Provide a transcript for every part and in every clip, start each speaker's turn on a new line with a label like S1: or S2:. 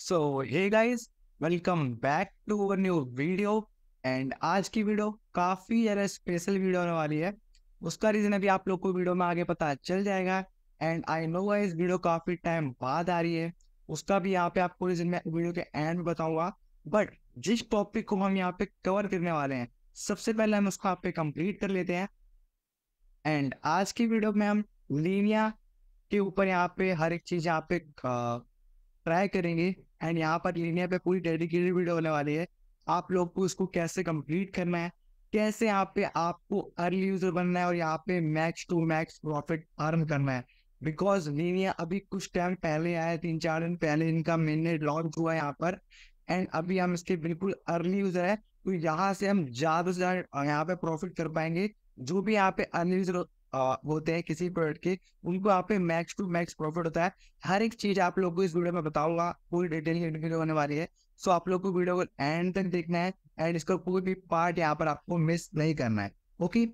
S1: सो ये guys welcome back to our new video and आज की वीडियो काफ़ी ज़्यादा स्पेशल वीडियो होने वाली है उसका रीज़न अभी आप लोग को वीडियो में आगे पता चल जाएगा and I know guys video काफ़ी टाइम बाद आ रही है उसका भी यहाँ पे आपको रीज़न मैं वीडियो के एंड में बताऊँगा बट जिस टॉपिक को हम यहाँ पे कवर करने वाले हैं सबसे पहले हम उसको आप पे कम्प्लीट कर लेते हैं एंड आज की वीडियो में हम लीनिया के ऊपर यहाँ पे हर एक चीज़ यहाँ पे ट्राई करेंगे एंड यहाँ पर लीनियर पे पूरी डेडिकेटेड वीडियो होने वाली है आप लोग को उसको कैसे कंप्लीट करना है कैसे यहाँ पे आपको अर्ली यूजर बनना है और यहाँ पे max to max profit earn करना है बिकॉज लीनिया अभी कुछ टाइम पहले आया तीन चार दिन पहले इनका मैंने लॉन्च हुआ है यहाँ पर एंड अभी हम इसके बिल्कुल अर्ली यूजर है तो यहाँ से हम ज्यादा से ज्यादा यहाँ पे प्रॉफिट कर पाएंगे जो भी यहाँ पे अर्ली यूजर होते हैं किसी प्रोडक्ट के उनको आप पे मैक्स टू मैक्स प्रॉफिट होता है हर एक चीज आप लोग को इस वीडियो में बताऊंगा पूरी डिटेल होने वाली है सो आप लोग को वीडियो को एंड तक देखना है एंड इसका कोई भी पार्ट यहाँ पर आपको मिस नहीं करना है ओके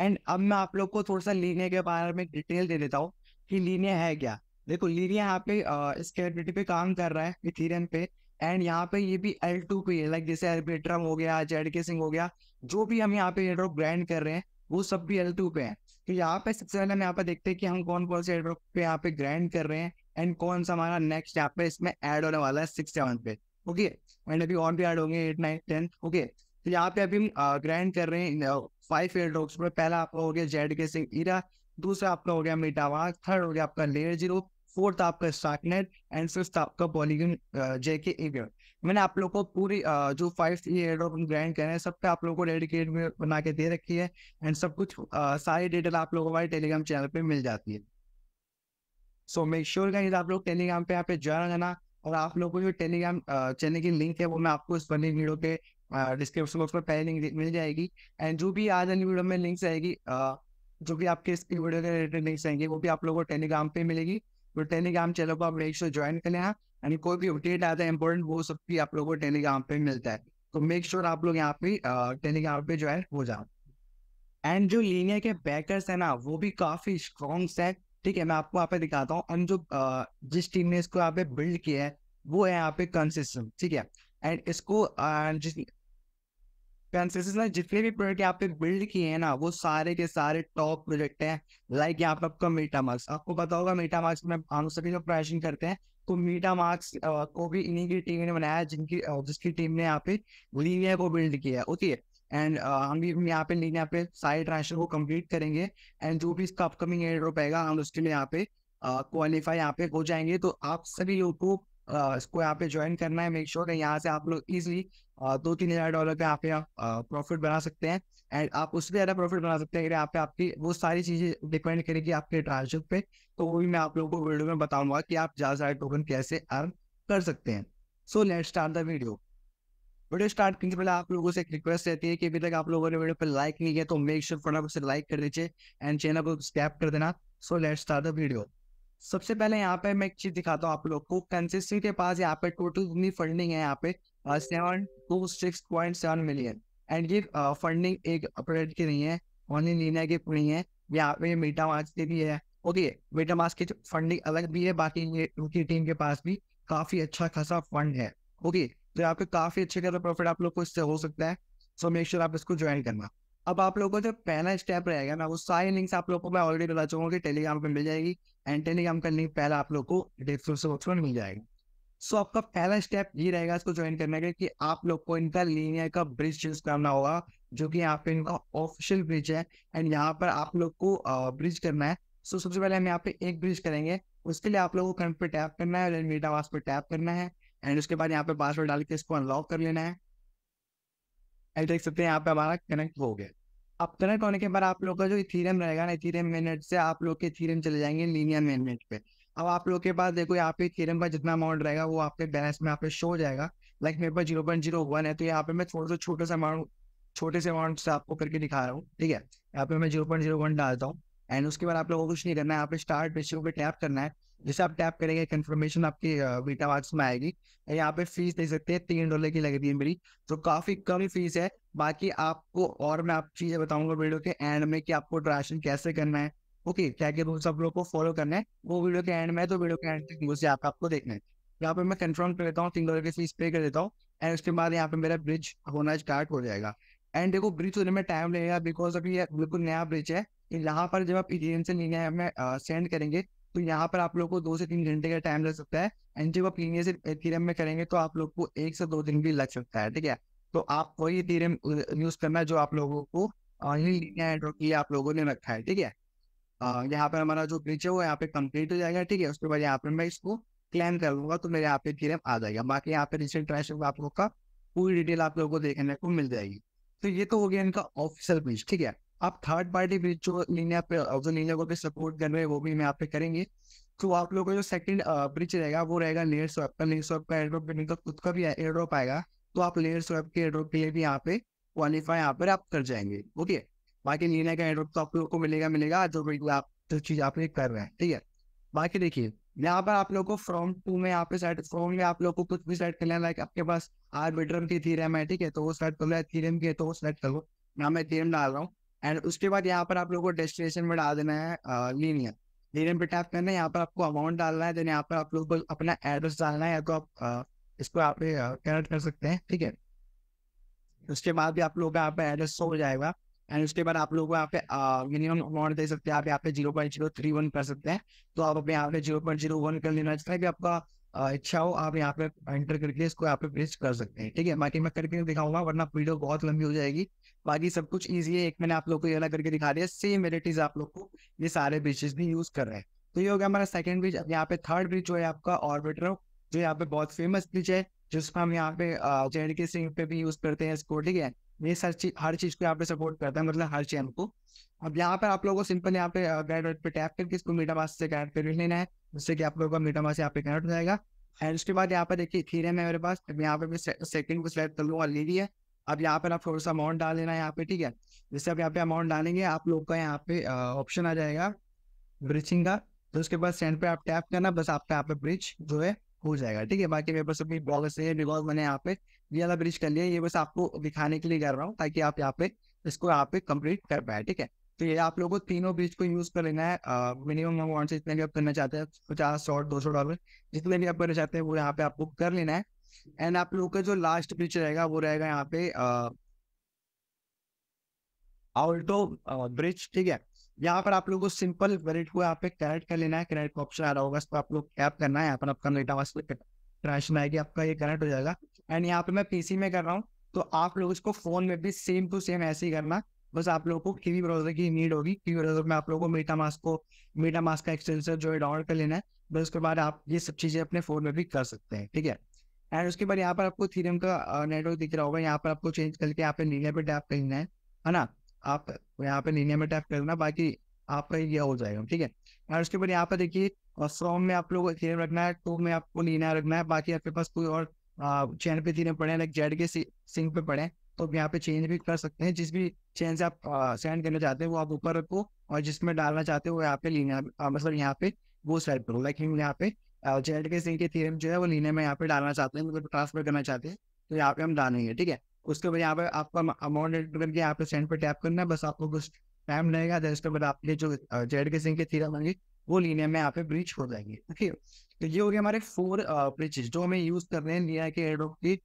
S1: एंड अब मैं आप लोग को थोड़ा सा लीने के बारे में डिटेल दे देता हूँ कि लीनिया है क्या देखो लीनिया यहाँ पे स्केबिलिटी पे काम कर रहा है इथेरियम पे एंड यहाँ पे ये भी एल टू पे है लाइक जैसे एल्बेट्रम हो गया जेड के सिंह हो गया जो भी हम यहाँ पे ब्रांड कर रहे हैं वो सब भी एल टू पे है तो यहाँ पे सबसे पहले हम यहाँ पे देखते हैं कि हम कौन कौन से एड्रॉप पे यहाँ पे ग्रैंड कर रहे हैं एंड कौन सा हमारा नेक्स्ट यहाँ पे इसमें ऐड होने वाला है सिक्स सेवन पे ओके एंड अभी और भी ऐड होंगे एट नाइन टेन ओके तो यहाँ पे अभी हम ग्रैंड कर रहे हैं फाइव एयर एड्रॉप्स पे पहला आपका हो गया जेड के सिंह ईरा दूसरा आपका हो गया मीटावा थर्ड हो गया आपका लेयर जीरो फोर्थ आपका स्टार्टनेट एंड फिफ्थ आपका बॉलीगन जेके एवियर मैंने आप लोग को पूरी जो फाइव एयर ड्रॉप ग्रैंड कह रहे हैं सब पे आप लोग को डेडिकेट में बना के दे रखी है एंड सब कुछ सारी डिटेल आप लोगों को हमारे टेलीग्राम चैनल पे मिल जाती है सो मेक श्योर गाइस आप लोग टेलीग्राम पे यहाँ पे ज्वाइन करना और आप लोगों को जो टेलीग्राम चैनल की लिंक है वो मैं आपको इस बनी वीडियो के डिस्क्रिप्शन बॉक्स में पहले लिंक मिल जाएगी एंड जो भी आज वाली वीडियो में लिंक्स आएगी जो भी आपके इस वीडियो के रिलेटेड लिंक्स आएंगे वो भी आप लोगों को टेलीग्राम पे मिलेगी तो टेलीग्राम चैनल को आप मेक श्योर ज्वाइन कर लें एंड कोई भी अपडेट आता है इम्पोर्टेंट वो सब भी आप लोगों को टेलीग्राम पे मिलता है तो मेक श्योर आप लोग यहाँ पे टेलीग्राम पे ज्वाइन हो जाओ एंड जो लीनियर के बैकर्स है ना वो भी काफी स्ट्रॉन्ग है ठीक है मैं आपको यहाँ पे दिखाता हूँ एंड जो जिस टीम ने इसको यहाँ पे बिल्ड किया है वो है यहाँ पे कंसिस्टेंट ठीक है एंड इसको जिस कंसिस्टेंस ना जितने भी प्रोजेक्ट यहाँ पे बिल्ड किए हैं ना वो सारे के सारे टॉप प्रोजेक्ट हैं लाइक यहाँ पे आपका मीटा मार्क्स आपको पता होगा मीटा मार्क्स में हम सभी लोग प्रशन करते हैं तो मीटा मार्क्स को भी इन्हीं की टीम ने बनाया जिनकी जिसकी टीम ने यहाँ पे लीनिया को बिल्ड किया है ओके एंड हम भी यहाँ पे लीनिया पे सारे ट्रांसफर को कम्प्लीट करेंगे एंड जो भी इसका अपकमिंग एयर ड्रॉप आएगा हम उसके लिए यहाँ पे क्वालिफाई यहाँ पे हो जाएंगे तो आप सभी लोग को इसको यहाँ पे ज्वाइन करना है मेक श्योर यहाँ से आप लोग इजिली दो तीन हजार डॉलर पे आप यहाँ प्रॉफिट बना सकते हैं एंड आप उससे ज्यादा प्रॉफिट बना सकते हैं आप आपकी वो सारी चीजें डिपेंड करेगी आपके ट्रांजेक्शन पे तो वो भी मैं आप लोगों को वीडियो में बताऊंगा कि आप ज्यादा सारे टोकन कैसे अर्न कर सकते हैं so let start the video video start करने से पहले आप लोगों से एक रिक्वेस्ट रहती है कि अभी तक आप लोगों ने वीडियो पर लाइक नहीं किया तो मेक श्योर फटाफट से लाइक कर दीजिए एंड चैनल को सब्सक्राइब कर देना so let start the video सबसे पहले यहाँ पे मैं एक चीज दिखाता हूँ आप लोग को कंसिस्टेंसी के पास यहाँ पे टोटल फंडिंग है यहाँ पे seven two six point seven million and ये फंडिंग uh, एक अपडेट की नहीं है ओनली लीना की पूरी है यहाँ पे मेटा मास्क की भी है ओके मेटा मास्क की फंडिंग अलग भी है बाकी ये उनकी टीम के पास भी काफी अच्छा खासा फंड है ओके तो यहाँ पे काफी अच्छे खासा प्रॉफिट आप लोग को इससे हो सकता है सो मेक श्योर आप इसको ज्वाइन करना अब आप लोगों को जो पहला स्टेप रहेगा ना वो सारी लिंक्स आप लोगों को मैं ऑलरेडी बता चुका हूँ कि टेलीग्राम पे मिल जाएगी एंड टेलीग्राम का लिंक पहले आप लोग को डिस्क्रिप्शन बॉक्स में मिल जाएगा सो आपका पहला स्टेप ये रहेगा इसको ज्वाइन करने का कि आप लोग को इनका लीनियर का ब्रिज चूज करना होगा जो कि यहाँ पे इनका ऑफिशियल ब्रिज है एंड यहाँ पर आप लोग को ब्रिज करना है सो सबसे पहले हम यहाँ पे एक ब्रिज करेंगे उसके लिए आप लोगों को कंट पर टैप करना है मीटा वास पर टैप करना है एंड उसके बाद यहाँ पे पासवर्ड डाल के इसको अनलॉक कर लेना है एंड देख सकते हैं यहाँ पे हमारा कनेक्ट हो गया अब कनेक्ट होने के बाद आप लोग का जो इथीरियम रहेगा ना इथीरियम मेनेट से आप लोग के इथीरियम चले जाएंगे लीनियर मेनेट पे अब आप लोग के पास देखो यहाँ पे थीरम का जितना अमाउंट रहेगा वो आपके बैलेंस में यहाँ पे शो हो जाएगा लाइक मेरे पास जीरो पॉइंट जीरो वन है तो यहाँ पे मैं थोड़ा सा छोटे से अमाउंट छोटे से अमाउंट से आपको करके दिखा रहा हूँ ठीक है यहाँ पे मैं जीरो पॉइंट जीरो वन डालता हूँ एंड उसके बाद आप लोगों को कुछ नहीं करना है यहाँ पे स्टार्ट रेशियो पे टैप करना है जैसे आप टैप करेंगे कन्फर्मेशन आपकी बीटा वाक्स में आएगी यहाँ पे फीस दे सकते हैं तीन डॉलर की लग रही है मेरी तो काफी कम फीस है बाकी आपको और मैं आप चीजें बताऊंगा वीडियो के एंड में कि आपको ट्रांजेक्शन कैसे करना है ओके क्या क्या रूल्स लोग को फॉलो करना है वो वीडियो के एंड में तो वीडियो के एंड तक मुझे आप आपको देखना है यहाँ पे मैं कंफर्म कर लेता हूँ तीन डॉलर की फीस पे कर देता हूँ एंड उसके बाद यहाँ पे मेरा ब्रिज होना स्टार्ट हो जाएगा एंड देखो ब्रिज होने में टाइम लगेगा बिकॉज अभी ये बिल्कुल नया ब्रिज है तो यहाँ पर जब आप एजेंट e से लीनिया में सेंड करेंगे तो यहाँ पर आप लोग को दो से तीन घंटे का टाइम लग सकता है एंड जब आप लीनिया से थीरम में करेंगे तो आप लोग को एक से दो दिन भी लग सकता है ठीक है तो आप वही थीरम यूज करना जो आप लोगों को आप लोगों ने रखा है ठीक है यहाँ पर हमारा जो ब्रिज है वो यहाँ पे कंप्लीट हो जाएगा ठीक है उसके बाद यहाँ पर मैं इसको क्लेम कर लूंगा तो मेरे यहाँ पे थीरम आ जाएगा बाकी यहाँ पे रिसेंट ट्रांसफर आप लोग का पूरी डिटेल आप लोगों को देखने को मिल जाएगी तो ये तो हो गया इनका ऑफिसियल ब्रिज ठीक है आप थर्ड पार्टी ब्रिज जो लीनिया पे जो लीनिया को भी सपोर्ट कर रहे हैं वो भी हम यहाँ पे करेंगे तो आप लोगों का जो सेकंड ब्रिज रहेगा वो रहेगा लेयर स्वैप का लेयर स्वैप का एयरड्रॉप का खुद का भी एयरड्रॉप आएगा तो आप लेयर स्वैप के एयरड्रॉप के लिए भी यहाँ पे क्वालिफाई यहाँ पर आप कर जाएंगे ओके बाकी नहीं का एड्रोप तो आपको मिलेगा मिलेगा जो भी आप जो चीज आप लोग कर रहे हैं ठीक है बाकी देखिए यहाँ पर आप लोग को फ्रॉम टू में यहाँ पे सेट फ्रॉम में आप लोग को कुछ भी सेट करना है लाइक आपके पास आर बेडरम की थीरम है ठीक है तो वो सेट कर लो या थीरम की है तो वो सेट कर लो यहाँ मैं थीरम डाल रहा हूँ एंड उसके बाद यहाँ पर आप लोग को डेस्टिनेशन में डाल देना है लीनियर लीनियर पे टैप करना है यहाँ पर आपको अमाउंट डालना है देन यहाँ पर आप लोग को अपना एड्रेस डालना है या तो आप इसको आप कनेक्ट कर सकते हैं ठीक है उसके बाद भी आप लोग का यहाँ पे एड्रेस हो जाएगा एंड उसके बाद आप लोग यहाँ पे मिनिमम अमाउंट दे सकते हैं आप यहाँ पे zero point zero three one कर सकते हैं तो आप अपने यहाँ पे जीरो पॉइंट जीरो वन कर लेना जितना भी आपका इच्छा हो आप यहाँ पे एंटर करके इसको यहाँ पे प्रेस कर सकते हैं ठीक है बाकी मैं करके दिखाऊंगा वरना वीडियो बहुत लंबी हो जाएगी बाकी सब कुछ ईजी है एक मैंने आप लोग को ये अलग करके दिखा दिया सेम वेराइटीज आप लोग को ये सारे ब्रिजेस भी यूज कर रहे हैं तो ये हो गया हमारा सेकंड ब्रिज अब यहाँ पे थर्ड ब्रिज जो है आपका ऑर्बिटर जो यहाँ पे बहुत फेमस ब्रिज है जिसको हम यहाँ पे जेड के सिंह पे भी यूज करते हैं इसको ठीक है ये सर चीज हर चीज को यहाँ पे सपोर्ट करता है मतलब हर चैन को अब यहाँ पर आप लोगों को सिंपल यहाँ पे गाइड पे टैप करके इसको मास से गाइड पे लेना है जिससे कि आप लोगों का मास यहाँ पे कनेक्ट हो जाएगा एंड उसके बाद यहाँ पे देखिए इथीरियम है मेरे पास अब यहाँ पे मैं सेकंड को सिलेक्ट कर लूँगा ले लिया अब यहाँ पर आप थोड़ा सा अमाउंट डाल लेना है यहाँ पे ठीक है जैसे आप यहाँ पे अमाउंट डालेंगे आप लोग का यहाँ पे ऑप्शन आ जाएगा ब्रिचिंग का तो उसके बाद सेंड पे आप टैप करना बस आपका यहाँ पे ब्रिज जो है हो जाएगा ठीक है बाकी मेरे पास अपनी ब्लॉग से बिकॉज मैंने यहाँ पे ये वाला ब्रिज कर लिया ये बस आपको दिखाने के लिए कर रहा हूँ ताकि आप यहाँ पे इसको यहाँ पे कम्प्लीट कर पाए ठीक है तो ये आप लोगों को तीनों ब्रिज को यूज कर लेना है मिनिमम अमाउंट से जितने भी आप करना चाहते हैं पचास सौ दो सौ डॉलर जितने भी आप करना चाहते हैं वो यहाँ पे आपको कर लेना है एंड आप लोगों का जो लास्ट ब्रिज रहेगा वो रहेगा यहाँ पे आउल्टो ब्रिज ठीक है यहाँ पर आप लोगों को सिंपल वेरिट हुआ यहाँ पे कैरेट का लेना है कैरेट का ऑप्शन आ रहा होगा इसको आप लोग कैप करना है यहाँ पर आपका डेटा वास ट्रांजेक्शन आएगी आपका ये कनेक्ट हो जाएगा एंड यहाँ पे मैं पीसी में कर रहा हूँ तो आप लोग इसको फोन में भी सेम टू सेम ऐसे ही करना बस आप लोगों को किवी ब्राउजर की नीड होगी किवी ब्राउजर में आप लोगों को मीटा मास्क को मीटा मास्क का एक्सटेंसर जो है डाउनलोड कर लेना है बस उसके बाद आप ये सब चीज़ें अपने फोन में भी कर सकते हैं ठीक है एंड उसके बाद यहाँ पर आपको थीरियम का नेटवर्क दिख रहा होगा यहाँ पर आपको चेंज करके यहाँ पे नीले पे टैप कर लेना है ना आप यहाँ पे लीनियर में टाइप करना बाकी आपका ये हो जाएगा ठीक है और उसके बाद यहाँ पे देखिए फ्रॉम में आप लोग थीरम रखना है टू में आपको लीना रखना है बाकी आपके पास कोई और चैन पे थीरम पड़े लाइक जेड के सिंह पे पड़े तो आप यहाँ पे चेंज भी कर सकते हैं जिस भी चेन से आप सेंड करना चाहते हैं वो आप ऊपर रखो और जिसमें डालना चाहते हो यहाँ पे लीना मतलब यहाँ पे वो सेट करो लाइक हम यहाँ पे जेड के सिंह के थीरम जो है वो लीने में यहाँ पे डालना चाहते हैं मतलब ट्रांसफर करना चाहते हैं तो यहाँ पे हम डालेंगे ठीक है उसके बाद यहाँ पर आपका अमाउंट एड करके यहाँ पे सेंड पर टैप करना है बस आपको कुछ टाइम लगेगा दस उसके बाद आपके जो जेड के सिंह के थीरम होंगे वो लीनियर में यहाँ पे ब्रीच हो जाएंगे ओके तो ये हो गया हमारे फोर ब्रिचेज जो हमें यूज कर रहे हैं लिया के एडोप की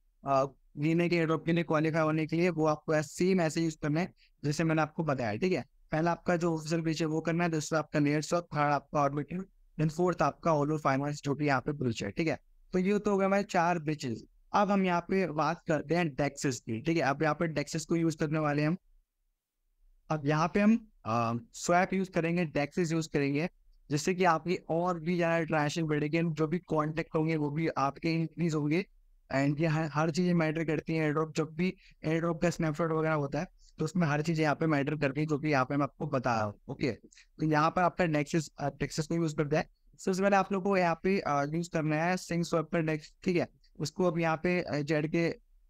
S1: लीने के एडोप के लिए क्वालिफाई होने के लिए वो आपको सेम ऐसे यूज करना है जैसे मैंने आपको बताया ठीक है पहला आपका जो ऑफिसियल ब्रिज है वो करना है दूसरा आपका नेट स्टॉक थर्ड आपका ऑर्बिटर देन फोर्थ आपका होलो फाइनल जो कि यहाँ पे ब्रिज है ठीक है तो ये तो हो गया हमारे चार ब्रिचेज अब हम यहाँ पे बात करते हैं डेक्सेस की ठीक है अब यहाँ पे डेक्सेस को यूज करने वाले हम अब यहाँ पे हम स्वैप यूज करेंगे डेक्सेस यूज करेंगे जिससे कि आपकी और भी ज्यादा ट्रांजेक्शन बढ़ेगी जो भी कॉन्टेक्ट होंगे वो भी आपके इंक्रीज होंगे एंड ये हर, चीजें मैटर करती है एयरड्रॉप जब भी एयरड्रॉप का स्नैपशॉट वगैरह होता है तो उसमें हर चीज यहाँ पे मैटर करती है जो कि यहाँ पे मैं आपको बता रहा हूँ ओके तो यहाँ पर आपका नेक्सेस टेक्सेस को यूज करता है सबसे पहले आप लोग को यहाँ पे यूज करना है सिंग स्वैप पर डेक्स ठीक है उसको अब यहाँ पे जेड के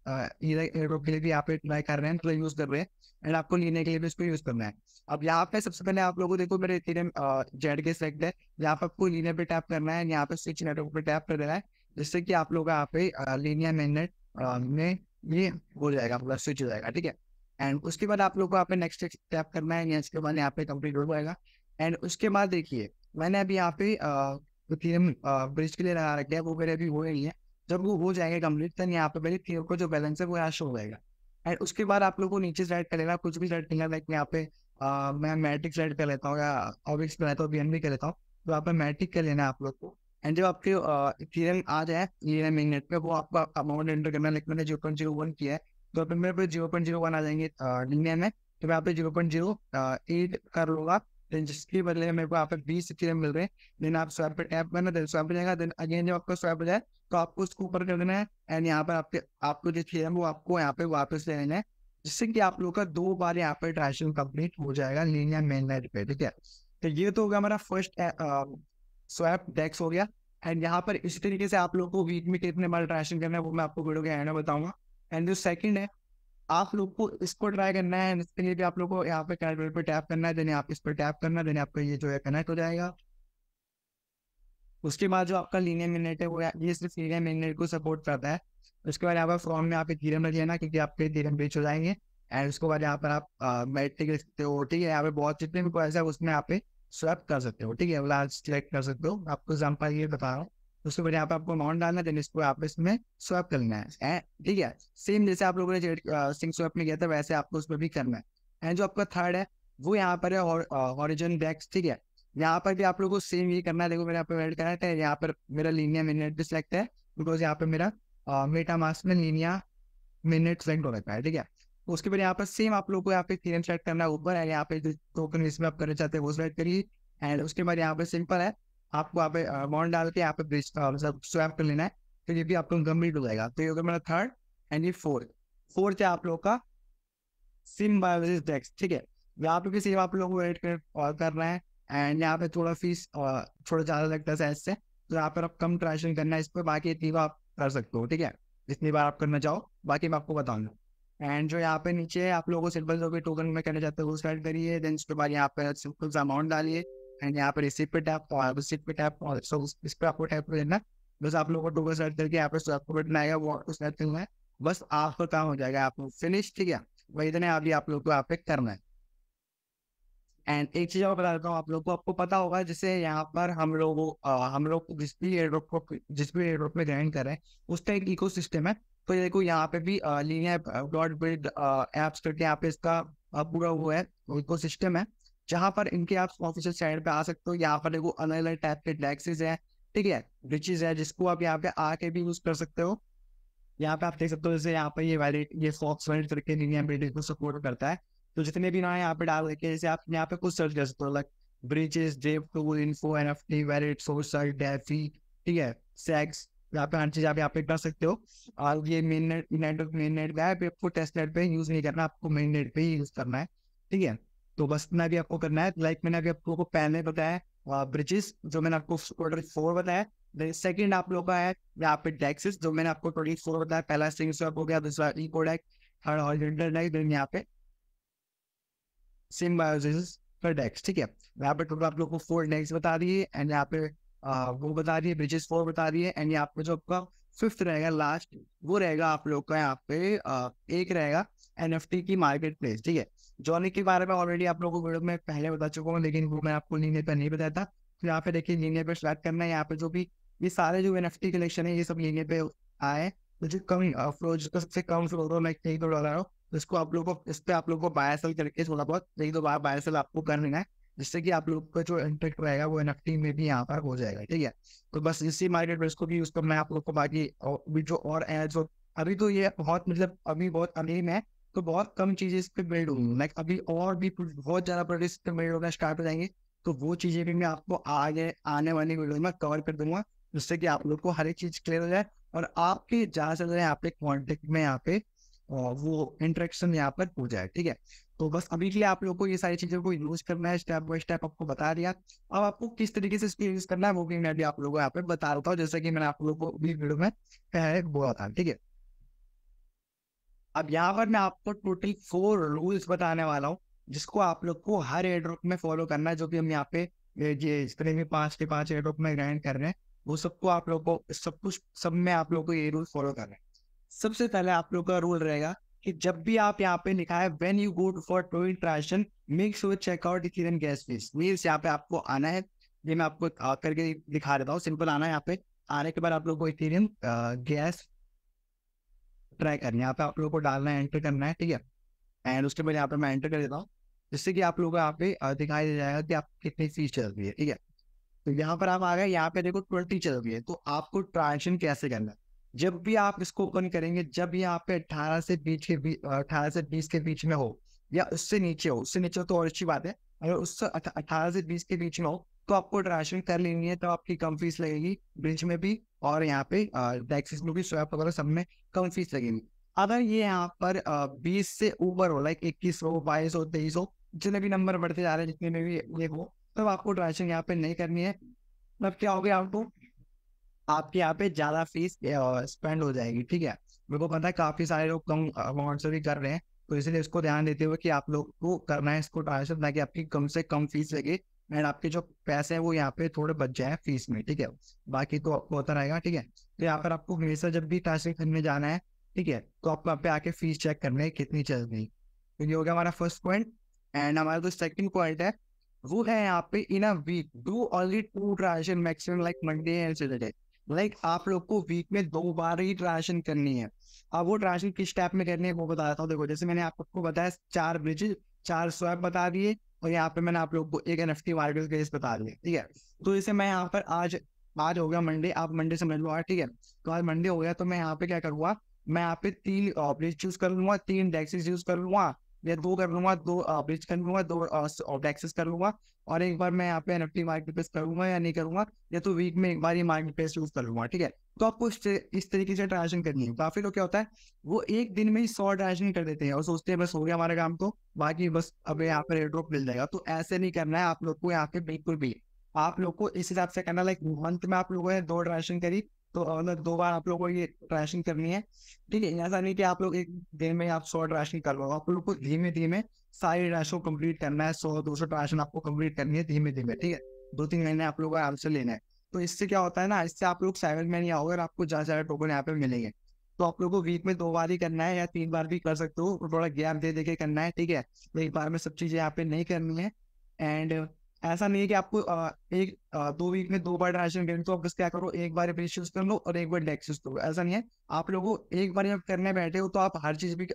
S1: हीरो के लिए भी यहाँ पे ट्राई कर रहे हैं तो यूज कर रहे हैं एंड आपको लेने के लिए भी उसको यूज करना है अब यहाँ पे सबसे पहले आप लोगों को देखो मेरे इथेरियम जेड के सेलेक्ट है यहाँ पे आपको लीनियर पे टैप करना है यहाँ पे स्विच नेटवर्क पे टैप कर देना है जिससे कि आप लोग यहाँ पे लीनियर मैगनेट में ये हो जाएगा मतलब स्विच हो जाएगा ठीक है एंड उसके बाद आप लोग को यहाँ पे नेक्स्ट टैप करना है या इसके बाद यहाँ पे कंप्लीट हो जाएगा एंड उसके बाद देखिए मैंने अभी यहाँ पे ब्रिज के लिए लगा रखे है वो मेरे अभी हो गई है जब वो हो जाएंगे कम्प्लीट देन यहाँ पे पहले थियर को जो बैलेंस है वो यहाँ शो हो जाएगा एंड उसके बाद आप लोग को नीचे स्लाइड कर लेना कुछ भी स्लाइड करना लाइक यहाँ पे मैं मैट्रिक सेट कर लेता हूँ या ऑब्जेक्ट कर लेता हूँ बी एन बी कर लेता हूँ तो आप मैट्रिक कर लेना आप लोग को एंड जब आपके थ्योरम आ जाए ये मेन नेट पे वो आपका अमाउंट एंटर करना लाइक मैंने जीरो पॉइंट जीरो वन किया है तो आप मेरे पे जीरो पॉइंट जीरो वन आ जाएंगे इंडिया में तो मैं आप जीरो पॉइंट जीरो एट कर लूँगा देन जिसके बदले में मेरे को यहाँ बीस इथेरियम मिल रहे हैं देन आप स्वैप पे टैप करना देन स्वैप हो जाएगा देन अगेन जब आपका स्वैप हो जाए तो आपको उसको ऊपर कर देना है एंड यहाँ पर आपके आपको जो इथेरियम वो आपको यहाँ पे वापस ले लेना है जिससे कि आप लोग का दो बार यहाँ पर ट्रांजेक्शन कम्प्लीट हो जाएगा लीन या मेन नेट पे ठीक है तो ये तो हो गया हमारा फर्स्ट स्वैप डेक्स हो गया एंड यहाँ पर इसी तरीके से आप लोग को वीक में कितने बार ट्रांजेक्शन करना है वो मैं आपको वीडियो के एंड में बताऊंगा एंड जो सेकंड है आप लोग को इसको ट्राई करना है इसके लिए भी आप लोग को यहाँ पे कैलकुलेटर पर टैप करना है देने आप इस पर टैप करना देने आपका ये जो है कनेक्ट हो जाएगा उसके बाद जो आपका लीनियर मैग्नेट है वो ये सिर्फ लीनियर मैग्नेट को सपोर्ट करता है उसके बाद यहाँ पर फॉर्म में आप थीरम रख लेना क्योंकि आपके धीरे बेच हो जाएंगे एंड उसके बाद यहाँ पर आप मैट्रिक लिख सकते हो ठीक है यहाँ पे बहुत जितने भी पॉइंट्स है उसमें आप स्वैप कर सकते हो ठीक है लार्ज सिलेक्ट कर सकते हो आपको एग्जाम्पल ये बता रहा हूँ उसके बाद यहाँ पे आपको अमाउंट डालना है इसको आप इसमें स्वैप करना है ठीक है सेम जैसे आप लोगों ने सिंग स्वैप में किया था वैसे आपको उसमें भी करना है एंड जो आपका थर्ड है वो यहाँ पर है ऑरिजन बैक्स ठीक है यहाँ पर भी आप लोगों को सेम ये करना है देखो मेरे यहाँ पर एड करना है यहाँ पर मेरा लीनिया मिनट भी सिलेक्ट है बिकॉज यहाँ पर मेरा मेटा मास्क में लीनिया मिनट सेलेक्ट हो रखा है ठीक है उसके बाद यहाँ पर सेम आप लोग को यहाँ पे थीरम सेलेक्ट करना है ऊपर एंड यहाँ पे जो टोकन इसमें आप करना चाहते हैं वो सिलेक्ट करिए एंड उसके बाद यहाँ पे सिंपल है आपको यहाँ पे बॉन्ड डाल के यहाँ पे ब्रिज मतलब स्वैप कर लेना है तो ये भी आपको लोग कम्प्लीट हो जाएगा तो ये होगा मेरा थर्ड एंड ये फोर्थ फोर्थ है आप लोग का सिम बायोलॉजिस्ट डेस्क ठीक है यहाँ पे भी सिर्फ आप लोग को एड कर और करना है एंड यहाँ पे थोड़ा फीस थोड़ा ज़्यादा लगता है शायद से तो यहाँ पर आप कम ट्रांजेक्शन करना है इस पर बाकी इतनी बार आप कर सकते हो ठीक है जितनी बार आप करना चाहो बाकी मैं आपको बताऊंगा एंड जो यहाँ पे नीचे आप लोगों को सिंपल जो भी टोकन में करना चाहते हो वो सेलेक्ट करिए देन उसके बाद यहाँ पे सिंपल सा अमाउंट डालिए एंड यहाँ पर रिसीप पे टैप रिसीप पे टैप सो इस पर आपको टैप करना बस आप लोगों को टोकन सर्च करके यहाँ पर आपको बटन आएगा वो आपको सर्च करना है बस आपका काम हो जाएगा आप लोग फिनिश ठीक है वही इतने अभी आप लोग को यहाँ पे करना है एंड एक चीज और बता देता हूँ आप लोग को आपको पता होगा जैसे यहाँ पर हम लोग हम लोग जिस भी एयर ड्रॉप को जिस भी एयर ड्रॉप में ज्वाइन कर रहे हैं उसका एक इको सिस्टम है तो देखो यहाँ पे भी लीनियर डॉट बिल्ड एप्स करके यहाँ पे इसका पूरा वो है इको सिस्टम है जहां पर इनके आप ऑफिशियल साइड पे आ सकते हो यहाँ पर देखो अलग अलग टाइप के डेक्सेज है ठीक है ब्रिचेज है जिसको आप यहाँ पे आके भी यूज कर सकते हो यहाँ पे आप देख सकते हो जैसे यहाँ पे ये वैलिड ये फॉक्स वैलिड करके इंडिया को सपोर्ट करता है तो जितने भी ना यहाँ पे डाल रखे जैसे आप यहाँ पे कुछ सर्च कर सकते हो like bridges dev to info N F T valid source DeFi ठीक है सेक्स यहाँ पे हर चीज आप यहाँ पे कर सकते हो और ये mainnet network mainnet का है आपको टेस्ट नेट पे यूज नहीं करना आपको मेन नेट पे ही यूज करना है ठीक है तो बस इतना भी आपको करना है लाइक मैंने अभी आप लोगों को पहले बताया ब्रिजेस uh, जो मैंने आपको ट्वेंटी फोर बताया सेकेंड आप लोग का है यहाँ पे टैक्सेस जो मैंने आपको ट्वेंटी फोर बताया पहला सिंग स्वैप हो गया दूसरा ई डेक थर्ड डेक देन यहाँ पे सिम्बायोसिस पर डेक्स ठीक है यहाँ पे टोटल आप लोग को फोर डेक्स बता दिए एंड यहाँ पे uh, वो बता रही है ब्रिजेस फोर बता दिए एंड यहाँ पे जो आपका फिफ्थ रहेगा लास्ट वो रहेगा आप लोग का यहाँ पे uh, एक रहेगा एन की मार्केट प्लेस ठीक है जॉनी के बारे में ऑलरेडी आप लोगों को पहले बता चुका हूँ लेकिन वो मैं आपको लीनियर पर नहीं बताया था तो यहाँ पे देखिए लीनियर पर स्टार्ट करना है यहाँ पे जो भी ये सारे जो एन एफ टी कलेक्शन है ये सब लीनियर पे आए तो जो कम फ्लो जिसका सबसे कम फ्लो हो मैं एक दो डॉलर हो तो इसको आप लोग को इस पर आप लोग को बाय सेल करके थोड़ा बहुत एक दो बार बाय सेल आपको कर लेना है जिससे कि आप लोग का जो इंटरेक्ट रहेगा वो एन एफ टी में भी यहाँ पर हो जाएगा ठीक है तो बस इसी मार्केट में इसको भी यूज करना है आप लोग को बाकी जो और एड्स अभी तो ये बहुत मतलब अभी बहुत अमीर है तो बहुत कम चीजें इस पर बिल्ड होंगी लाइक अभी और भी बहुत ज्यादा प्रोडक्ट पे बिल्ड होना स्टार्ट हो जाएंगे तो वो चीजें भी मैं आपको आगे आने वाली वीडियो में कवर कर दूंगा जिससे कि आप लोग को हर एक चीज क्लियर हो जाए और आपके जहाँ से जाए आपके कॉन्टेक्ट में यहाँ पे वो इंटरेक्शन यहाँ पर हो जाए ठीक है तो बस अभी के लिए आप लोग को ये सारी चीज़ों को यूज करना है स्टेप बाई स्टेप आपको बता दिया अब आपको किस तरीके से इसको यूज करना है वो भी मैं भी आप लोगों को यहाँ पे बता रहा हूँ जैसे कि मैंने आप लोगों को अभी वीडियो में बोला था ठीक है अब यहाँ पर मैं आपको टोटल फोर रूल्स बताने वाला हूँ जिसको आप लोग को हर एड्रॉप में फॉलो करना है जो भी हम यहाँ पे ये स्प्रे में पांच के पांच एड्रॉप में ग्राइंड कर रहे हैं वो सबको आप लोग को सब कुछ सब में आप लोग को ये रूल फॉलो कर रहे हैं सबसे पहले आप लोग का रूल रहेगा कि जब भी आप यहाँ पे लिखा है when you go for trading transaction make sure checkout Ethereum gas fees means यहाँ पे आपको आना है ये मैं आपको करके दिखा देता हूँ सिंपल आना है यहाँ पे आने के बाद आप लोग को इथेरियम गैस ट्राई करनी है यहाँ पे आप लोगों को डालना है एंटर करना है ठीक है एंड उसके पहले यहाँ पे मैं एंटर कर देता हूँ जिससे कि आप लोगों को यहाँ पे दिखाई दे जाएगा कि आप कितनी फीस चल रही है ठीक है तो यहाँ पर आप आ गए यहाँ पे देखो ट्वेंटी चल रही है तो आपको ट्रांजेक्शन कैसे करना है जब भी आप इसको ओपन करेंगे जब भी आप पे अठारह से बीच के बीच अठारह से बीस के बीच में हो या उससे नीचे हो उससे नीचे हो तो और अच्छी बात है अगर उससे अठारह से बीस के बीच में हो तो आपको ट्रांसफरिंग कर लेनी है तो आपकी कम फीस लगेगी ब्रिज में भी और यहाँ पे टैक्सीज में भी स्वैप वगैरह सब में कम फीस लगेगी अगर ये यहाँ पर बीस से ऊपर हो लाइक इक्कीस हो बाईस हो तेईस हो जितने भी नंबर बढ़ते जा रहे हैं जितने में भी ये हो तब तो आपको ट्रांसफरिंग यहाँ पे नहीं करनी है तब क्या हो गया आपको आपके यहाँ पे ज्यादा फीस स्पेंड हो जाएगी ठीक है मेरे को पता है काफी सारे लोग कम अमाउंट से भी कर रहे हैं तो इसलिए इसको ध्यान देते हुए कि आप लोग को करना है इसको ट्रांसफर ताकि आपकी कम से कम फीस लगे एंड आपके जो पैसे हैं वो यहाँ पे थोड़े बच जाए फीस में ठीक है बाकी तो आपको होता रहेगा ठीक है तो यहाँ पर आपको हमेशा जब भी ट्रांसफर करने जाना है ठीक है तो आप वहाँ पे आके फीस चेक करने है कितनी चल गई तो ये हो गया हमारा फर्स्ट पॉइंट एंड हमारा जो सेकंड पॉइंट है वो है यहाँ पे in a week do only two transaction maximum like Monday and Saturday like आप लोग को वीक में दो बार ही ट्रांजेक्शन करनी है अब वो ट्रांजेक्शन किस टाइप में करनी है वो बताता हूँ देखो जैसे मैंने आपको बताया चार ब्रिजेज चार स्वैप बता दिए और यहाँ पे मैंने आप लोग को एक एन एफ टी मार्केट बता दिया ठीक है तो इसे मैं यहाँ पर आज आज हो गया मंडे आप मंडे समझ लो ठीक है तो आज मंडे हो गया तो मैं यहाँ पे क्या करूंगा मैं यहाँ पे तीन ऑब्लिज चूज कर लूंगा तीन डेक्सिस यूज कर लूंगा या दो कर लूंगा दो ऑब्लिज कर लूंगा दो ऑब्डेक्सेस कर लूंगा और एक बार मैं यहाँ पे N F T marketplace करूंगा या नहीं करूंगा या तो वीक में एक बार ये मार्केट प्लेस यूज कर लूंगा ठीक है तो आपको इस, इस तरीके से ट्रांजेक्शन करनी है काफी लोग क्या होता है वो एक दिन में ही सौ ट्रांजेक्शन कर देते हैं और सोचते हैं बस हो गया हमारे काम को बाकी बस अब यहाँ पर एयरड्रॉप मिल जाएगा तो ऐसे नहीं करना है आप लोग को यहाँ पे बिल्कुल भी आप लोग को इस हिसाब से करना लाइक मंथ में आप लोगों ने दो ट्रांजेक्शन करी तो मतलब दो बार आप लोगों को ये ट्रांजेक्शन करनी है ठीक है ऐसा नहीं कि आप लोग एक दिन में आप सौ ट्रांजेक्शन कर लो आप लोग को धीमे धीमे सारी ट्रांजेक्शन कंप्लीट करना है सौ दो सौ ट्रांजेक्शन आपको कंप्लीट करनी है धीमे धीमे ठीक है दो तीन महीने आप लोगों को आराम से लेना है तो इससे क्या होता है ना इससे आप लोग साइबर में नहीं आओगे और आपको ज्यादा ज्यादा टोकन यहाँ पे मिलेंगे तो आप लोग को वीक में दो बार ही करना है या तीन बार भी कर सकते हो थोड़ा गैप दे दे के करना है ठीक है तो एक बार में सब चीजें यहाँ पे नहीं करनी है एंड ऐसा नहीं है कि आपको एक दो वीक में दो बार ट्रांजेक्शन करें तो आप बस क्या करो एक बार ब्रिज यूज कर लो और एक बार डेक्स यूज करो ऐसा नहीं है आप लोगों को एक बार जब करने बैठे हो तो आप हर चीज भी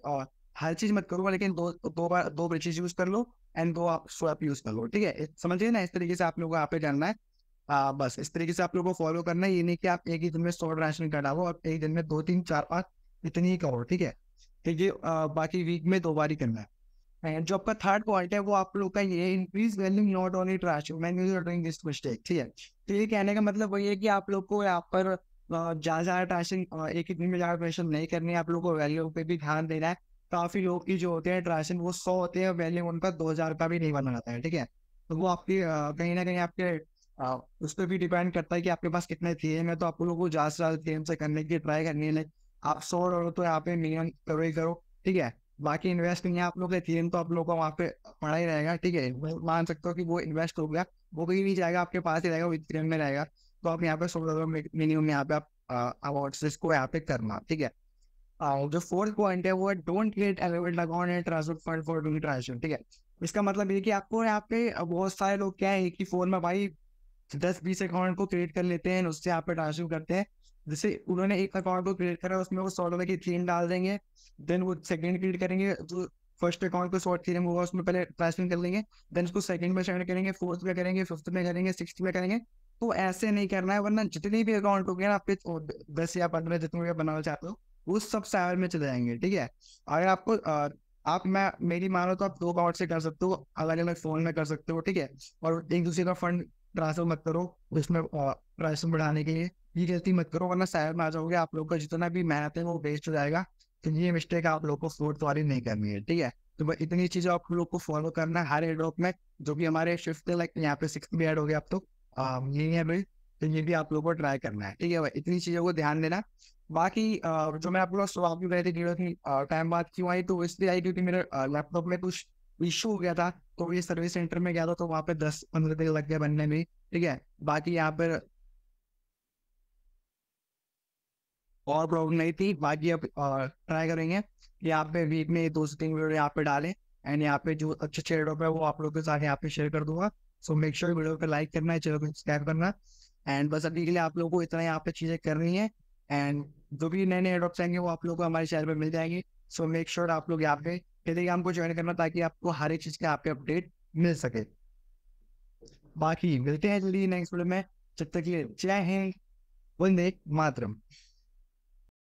S1: हर चीज मत करो लेकिन दो दो बार दो ब्रिजेस यूज कर लो एंड दो आप स्वैप यूज कर लो ठीक है समझिए ना इस तरीके से आप लोगों को यहाँ पे जानना है आ, हाँ, बस इस तरीके से आप लोगों को फॉलो करना है ये नहीं कि आप एक ही दिन में सौ ट्रांजेक्शन करना हो और एक दिन में दो तीन चार पांच इतनी ही करो ठीक है ठीक तो है बाकी वीक में दो बार ही करना है एंड जो आपका थर्ड पॉइंट है वो आप लोग का ये increase value not only trash man use doing this mistake ठीक है तो ये कहने का मतलब वही है कि आप लोग को यहाँ पर ज़्यादा ज़्यादा ट्रांजेक्शन एक ही दिन में ज़्यादा ट्रांजेक्शन नहीं करनी है आप लोग को वैल्यू पे भी ध्यान देना है काफ़ी लोग की जो होते हैं ट्रांजेक्शन वो सौ होते हैं वैल्यू उनका दो हज़ार का भी नहीं बना रहता है ठीक है तो वो आपकी कहीं ना कहीं आपके उस पर भी डिपेंड करता है कि आपके पास कितने थे मैं तो आप लोगों को ज्यादा से ज्यादा थीम से करने की ट्राई करनी है आप सौ डॉलर तो यहाँ पे मिनिमम करो ही करो ठीक है बाकी इन्वेस्ट नहीं है आप लोग का थीम तो आप लोग का वहाँ पे पड़ा ही रहेगा ठीक है मान सकते हो कि वो इन्वेस्ट हो गया वो कहीं नहीं जाएगा आपके पास ही रहेगा वो थीम में रहेगा तो आप यहाँ पे सौ डॉलर मिनिमम यहाँ पे आप अवार्ड इसको यहाँ पे करना ठीक है और जो फोर्थ पॉइंट है वो है डोंट गेट एलिवेट लगाओ and transfer fund for doing transaction ठीक है इसका मतलब ये कि आपको यहाँ पे बहुत सारे लोग क्या है कि फोन में भाई दस बीस अकाउंट को क्रिएट कर लेते हैं उससे आप ट्रांसफर करते हैं जैसे उन्होंने एक अकाउंट को क्रिएट करा उसमें वो सौ डॉलर की थीम डाल देंगे देन वो सेकंड क्रिएट करेंगे जो फर्स्ट अकाउंट को शॉर्ट थीम होगा उसमें पहले ट्रांसफर कर लेंगे देन उसको सेकंड में शेयर करेंगे फोर्थ में करेंगे फिफ्थ में करेंगे सिक्स में करेंगे तो ऐसे नहीं करना है वरना जितने भी अकाउंट हो गए ना आपके तो दस या पंद्रह जितने भी बनाना चाहते हो वो सब साइबर में चले जाएंगे ठीक है अगर आपको आप मैं मेरी मानो तो आप दो अकाउंट से कर सकते हो अलग अलग फोन में कर सकते हो ठीक है और एक दूसरे का फंड ट्रांसफर मत करो उसमें प्राइस बढ़ाने के लिए ये गलती मत करो वरना शायद में आ जाओगे आप लोग का जितना भी मेहनत है वो वेस्ट हो जाएगा तो ये मिस्टेक आप लोग को फ्रूट तो वाली नहीं करनी है ठीक है तो बस इतनी चीजें आप लोग को फॉलो करना है हर एड्रॉप में जो भी हमारे शिफ्ट है लाइक यहाँ पे सिक्स भी एड हो गया अब तो ये है भाई तो ये भी आप लोग को ट्राई करना है ठीक है भाई इतनी चीजों को ध्यान देना बाकी जो मैं आप लोग सुबह भी गए थे वीडियो टाइम बाद क्यों आई तो इसलिए आई क्योंकि मेरे लैपटॉप में कुछ इशू हो गया था तो ये सर्विस सेंटर में गया था तो वहां पे दस पंद्रह दिन लग गए बनने में ठीक है बाकी यहाँ पर और प्रॉब्लम नहीं थी बाकी अब ट्राई करेंगे यहाँ पे वीक में दो से तीन वीडियो यहाँ पे डालें एंड यहाँ पे जो अच्छे अच्छे रेडो पे वो आप लोगों के साथ यहाँ पे शेयर कर दूंगा सो मेक श्योर वीडियो पे लाइक करना है चैनल को सब्सक्राइब करना एंड बस अभी के लिए आप लोगों को इतना यहाँ पे चीजें करनी है एंड जो भी नए नए एडोप्ट आएंगे वो आप लोग को हमारे चैनल पर मिल जाएंगे सो मेक श्योर आप लोग यहाँ पे टेलीग्राम को ज्वाइन करना ताकि आपको हर एक चीज के आपके अपडेट मिल सके बाकी मिलते हैं जल्दी नेक्स्ट वीडियो में जब तक ये जय हिंद वंदे मातरम